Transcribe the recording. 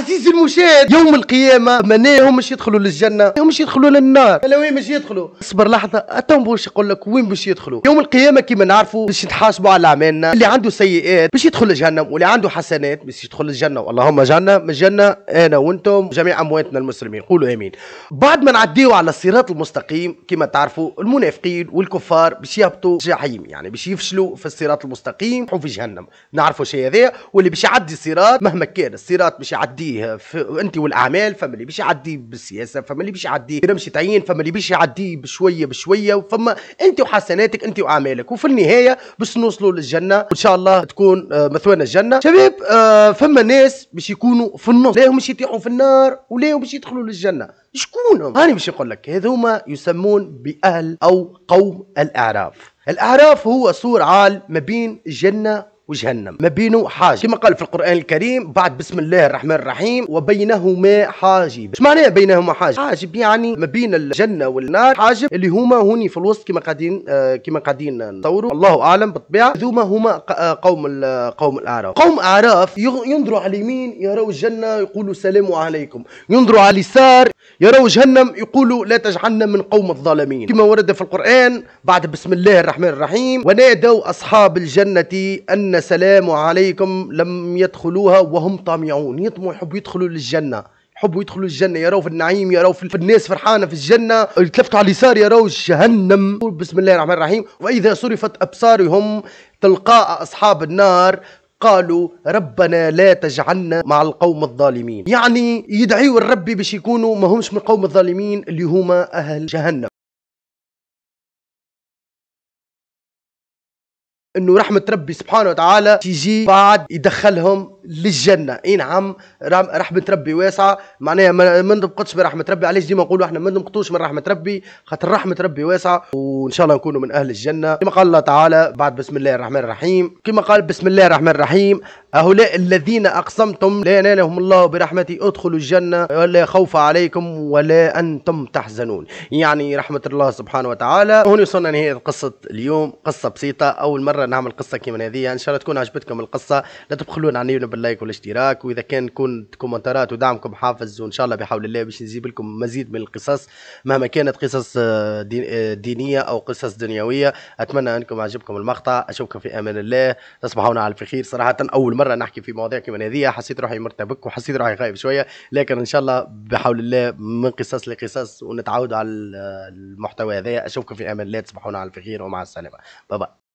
عزيزي المشاهد يوم القيامة هم مش يدخلوا للجنة مش يدخلوا للنار لا وين مش يدخلوا اصبر لحظة اتم باش يقول لك وين باش يدخلوا يوم القيامة كيما نعرفوا باش نتحاسبوا على أعمالنا اللي عنده سيئات باش يدخل الجنه واللي عنده حسنات باش يدخل للجنة اللهم جنة من الجنة أنا وأنتم جميع أمواتنا المسلمين قولوا آمين بعد ما نعديوا على الصراط المستقيم كيما تعرفوا المنافقين والكفار باش يهبطوا جحيم يعني باش يفشلوا في الصراط المستقيم وفي جهنم نعرفوا شيء هذا واللي باش يعدي الصراط مهما كان الصراط باش يعديه يعديه انت والاعمال فما اللي باش يعديه بالسياسه فما اللي باش يعديه برمش تعيين فما اللي باش يعديه بشويه بشويه فما انت وحسناتك انت واعمالك وفي النهايه باش نوصلوا للجنه وان شاء الله تكون آه، مثوانا الجنه شباب آه، فما ناس باش يكونوا في النص لا باش يطيحوا في النار ولا باش يدخلوا للجنه شكونهم هاني باش نقول لك هذوما يسمون باهل او قوم الاعراف الاعراف هو سور عال ما بين الجنه وجهنم ما بينه حاجه كما قال في القران الكريم بعد بسم الله الرحمن الرحيم وبينهما حاجب ايش معناها بينهما حاجب حاجب يعني ما بين الجنه والنار حاجب اللي هما هوني في الوسط كما قاعدين آه كما قاعدين نصوروا الله اعلم بالطبيعه ذوما هما آه، قوم قوم الاعراف قوم اعراف ينظروا على اليمين يروا الجنه يقولوا سلام عليكم ينظروا على اليسار يروا جهنم يقولوا لا تجعلنا من قوم الظالمين كما ورد في القران بعد بسم الله الرحمن الرحيم ونادوا اصحاب الجنه ان سلام عليكم لم يدخلوها وهم طامعون يطمعوا يحبوا يدخلوا للجنه يحبوا يدخلوا الجنة يراو في النعيم يراو في الناس فرحانة في الجنة التفتوا على اليسار يراو جهنم بسم الله الرحمن الرحيم وإذا صرفت أبصارهم تلقاء أصحاب النار قالوا ربنا لا تجعلنا مع القوم الظالمين يعني يدعيوا الرب باش يكونوا ما همش من القوم الظالمين اللي هما أهل جهنم انه رحمه ربي سبحانه وتعالى تيجي بعد يدخلهم للجنه اي نعم رحمه ربي واسعه معناها ما نبقطش من رحمه ربي علاش ديما نقولوا احنا ما نبقطوش من رحمه ربي خاطر رحمه ربي واسعه وان شاء الله نكونوا من اهل الجنه كما قال الله تعالى بعد بسم الله الرحمن الرحيم كما قال بسم الله الرحمن الرحيم هؤلاء الذين اقسمتم لا ينالهم الله برحمته ادخلوا الجنه ولا خوف عليكم ولا انتم تحزنون يعني رحمه الله سبحانه وتعالى هون وصلنا نهايه قصه اليوم قصه بسيطه اول مره نعمل قصه كيما هذه ان شاء الله تكون عجبتكم القصه لا تبخلون عني اللايك والاشتراك واذا كان كنت كومنتات ودعمكم حافز وان شاء الله بحول الله باش نجيب لكم مزيد من القصص مهما كانت قصص آه، آه، دينيه او قصص دنيويه اتمنى انكم عجبكم المقطع اشوفكم في امان الله تصبحون على الفخير صراحه اول مره نحكي في مواضيع كما هذه حسيت روحي مرتبك وحسيت روحي خايف شويه لكن ان شاء الله بحول الله من قصص لقصص ونتعود على المحتوى هذا اشوفكم في امان الله تصبحون على الفخير ومع السلامه باي باي